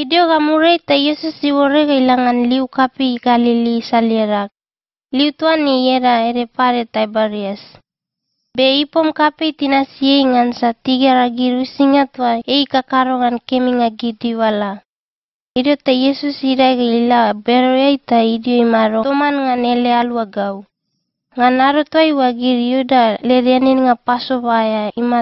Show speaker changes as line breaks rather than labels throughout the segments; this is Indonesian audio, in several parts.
Idio gamurreita Iesus diborrega ilangan liu kapi galili salierak. ni yera ere pareta ebarriez. Beipom kapi tinasie inganza tigera giru e eika karogan ngagi diwala. Idio ta Iesus irega ila beroeita idio imaro toman ngan ele alua gau. Ngan arotua iwa giriuda lerianin nga paso baya ima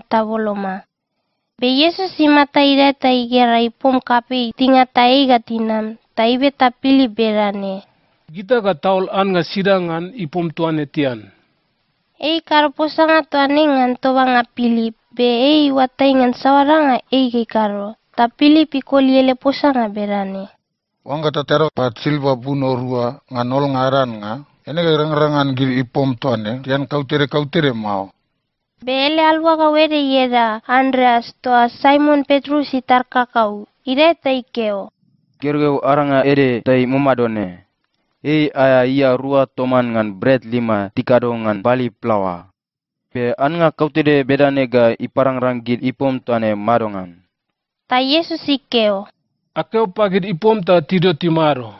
Belleza simataira taigeraipum kapi tingataiga tinam, ta pili berane.
Gita ga taul an nga sidangan ipom tuane tian.
Ei karposanga tuane ngan toba nga pili, be ei watai ngan sawaranga ei ge karo, pili pikoli ele posanga berane.
Wangga tero pat silva buno rua nga nol ngaran nga, ene rengan gil ipom tuane, tian kautere kautere mau.
Behele alboa ere ieda, Andreas, toa Simon Petrus kakau. ire taikeo.
Gergeu aranga ere tai mumadone. Ei aya ia rua toman ngan bread lima tikado ngan bali plawa. Pe anga kautede bedanega iparang ranggit ipom tuane madongan.
Ta Yesus ikeo.
Akeo pagit ipom ta tido timaro.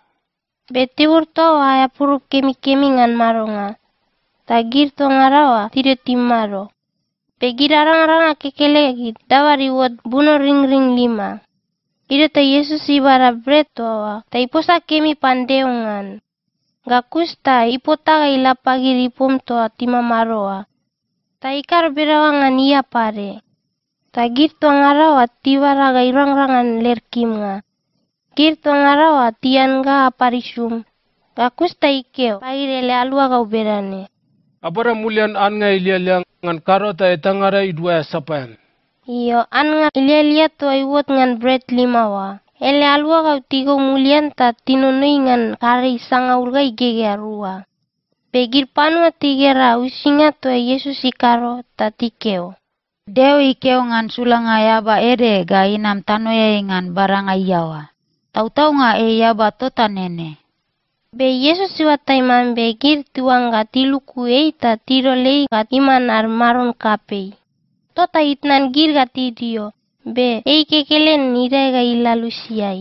Beti urto aya puruk kemi kemi ngan maronga. Tagir to ngarawa tido timaro. Pegir arang-arang akekelegi, dabari wat buno ring-ring lima. Ida ta Yesus ibara bret awa, ta iposa kemi pandeungan. Gakusta ipotaga ilapagir tima maroa. Ta ikar berawangan ia pare. Ta girtu angarawat tibaraga irang-rangan lerkimnga. Girtu angarawat ga aparisum. Gakusta ikeo, pagirele alua gau berane.
Abara mulian an ngai lia liang ngan karota etangara idua e sapan.
Iyo, an nga ilia iwot ngan bread lima wa. Ele alua gau tigo mulian ta tinonoi ngan kare isanga ulga arua. Begir panua tigera usinga toa Yesus ikaro ta tikeo. Deo ikeo ngan sulanga yaba ere ga inam tanoya e ngan barang ayawa. Tau-tau nga e yaba to tota nene. Be Yesu si wataiman be gir tuang tirolei luku tiro iman armaron kapei. Tota itnan gir gati dio, be eike kelen nire gai lalusiai.